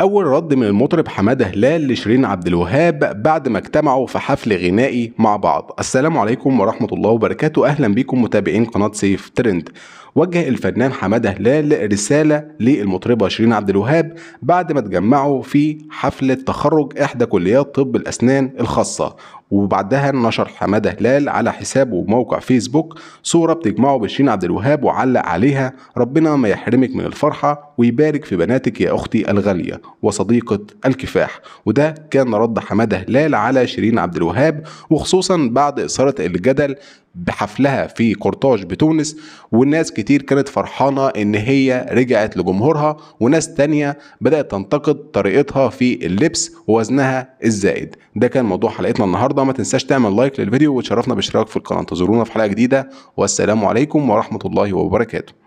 أول رد من المطرب حمادة هلال لشيرين عبد الوهاب بعد ما اجتمعوا في حفل غنائي مع بعض السلام عليكم ورحمة الله وبركاته أهلا بكم متابعين قناة سيف ترند وجه الفنان حمادة هلال رسالة للمطربة شيرين عبد الوهاب بعد ما اتجمعوا في حفلة تخرج إحدى كليات طب الأسنان الخاصة وبعدها نشر حمادة هلال على حسابه وموقع فيسبوك صورة بتجمعه بشيرين عبد الوهاب وعلق عليها ربنا ما يحرمك من الفرحة ويبارك في بناتك يا أختي الغالية وصديقة الكفاح وده كان رد حمادة هلال على شيرين عبد الوهاب وخصوصا بعد إثارة الجدل بحفلها في قرطاج بتونس والناس كتير كانت فرحانة إن هي رجعت لجمهورها وناس تانية بدأت تنتقد طريقتها في اللبس ووزنها الزائد ده كان موضوع حلقتنا النهاردة ما تنساش تعمل لايك للفيديو وتشرفنا باشتراك في القناة انتظرونا في حلقة جديدة والسلام عليكم ورحمة الله وبركاته